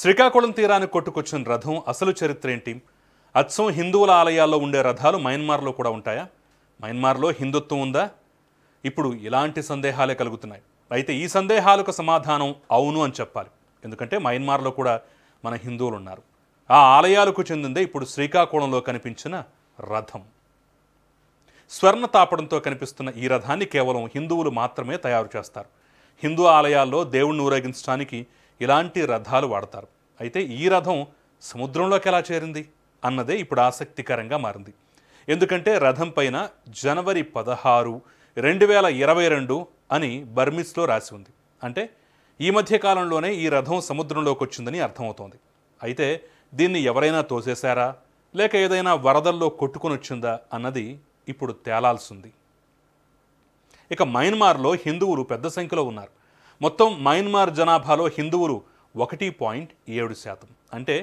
శ్రీకాకుళం తీరాన్ని కొట్టుకొచ్చిన రథం అసలు చరిత్ర ఏంటి అచ్చం హిందువుల ఆలయాల్లో ఉండే రథాలు మయన్మార్లో కూడా ఉంటాయా మయన్మార్లో హిందుత్వం ఉందా ఇప్పుడు ఇలాంటి సందేహాలే కలుగుతున్నాయి అయితే ఈ సందేహాలకు సమాధానం అవును అని చెప్పాలి ఎందుకంటే మయన్మార్లో కూడా మన హిందువులు ఉన్నారు ఆ ఆలయాలకు చెందిందే ఇప్పుడు శ్రీకాకుళంలో కనిపించిన రథం స్వర్ణ తాపడంతో కనిపిస్తున్న ఈ రథాన్ని కేవలం హిందువులు మాత్రమే తయారు చేస్తారు హిందూ ఆలయాల్లో దేవుణ్ణి ఊరేగించడానికి ఇలాంటి రథాలు వాడతారు అయితే ఈ రథం సముద్రంలోకి ఎలా చేరింది అన్నదే ఇప్పుడు ఆసక్తికరంగా మారింది ఎందుకంటే రథం పైన జనవరి పదహారు రెండు వేల ఇరవై రెండు అని బర్మిస్లో రాసి ఉంది అంటే ఈ మధ్య కాలంలోనే ఈ రథం సముద్రంలోకి వచ్చిందని అర్థమవుతోంది అయితే దీన్ని ఎవరైనా తోసేశారా లేక ఏదైనా వరదల్లో కొట్టుకుని వచ్చిందా అన్నది ఇప్పుడు తేలాల్సింది ఇక మయన్మార్లో హిందువులు పెద్ద సంఖ్యలో ఉన్నారు మొత్తం మయన్మార్ జనాభాలో హిందువులు ఒకటి పాయింట్ ఏడు శాతం అంటే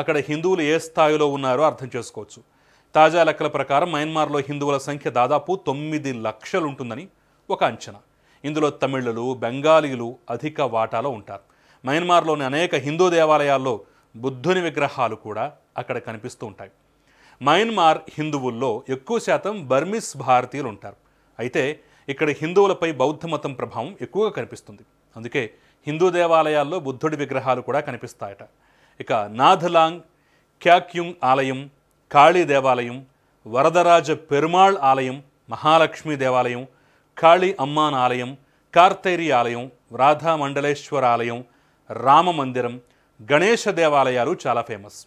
అక్కడ హిందువులు ఏ స్థాయిలో ఉన్నారో అర్థం చేసుకోవచ్చు తాజా లెక్కల ప్రకారం మయన్మార్లో హిందువుల సంఖ్య దాదాపు తొమ్మిది లక్షలు ఉంటుందని ఒక అంచనా ఇందులో తమిళులు బెంగాలీలు అధిక వాటాలో ఉంటారు మయన్మార్లోని అనేక హిందూ దేవాలయాల్లో బుద్ధుని విగ్రహాలు కూడా అక్కడ కనిపిస్తూ ఉంటాయి మయన్మార్ హిందువుల్లో ఎక్కువ శాతం బర్మిస్ భారతీయులు ఉంటారు అయితే ఇక్కడ హిందువులపై బౌద్ధ మతం ప్రభావం ఎక్కువగా కనిపిస్తుంది అందుకే హిందూ దేవాలయాల్లో బుద్ధుడి విగ్రహాలు కూడా కనిపిస్తాయట ఇక నాథలాంగ్ క్యాక్యుంగ్ ఆలయం కాళీ దేవాలయం వరదరాజ పెరుమాళ్ ఆలయం మహాలక్ష్మి దేవాలయం కాళీ అమ్మాన్ ఆలయం కార్తైరి ఆలయం రాధా మండలేశ్వర ఆలయం రామ మందిరం గణేష దేవాలయాలు చాలా ఫేమస్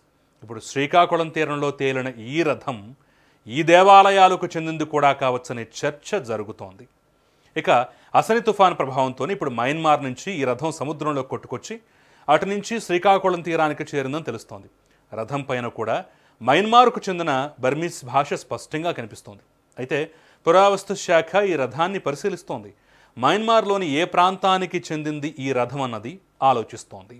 ఇప్పుడు శ్రీకాకుళం తీరంలో తేలిన ఈ రథం ఈ దేవాలయాలకు చెందింది కూడా కావచ్చనే చర్చ జరుగుతోంది ఇక అసలి తుఫాను ప్రభావంతో ఇప్పుడు మయన్మార్ నుంచి ఈ రథం సముద్రంలో కొట్టుకొచ్చి అటు నుంచి శ్రీకాకుళం తీరానికి చేరిందని తెలుస్తోంది రథం పైన కూడా మయన్మార్కు చెందిన బర్మీస్ భాష స్పష్టంగా కనిపిస్తోంది అయితే పురావస్తు శాఖ ఈ రథాన్ని పరిశీలిస్తోంది మయన్మార్లోని ఏ ప్రాంతానికి చెందింది ఈ రథం అన్నది ఆలోచిస్తోంది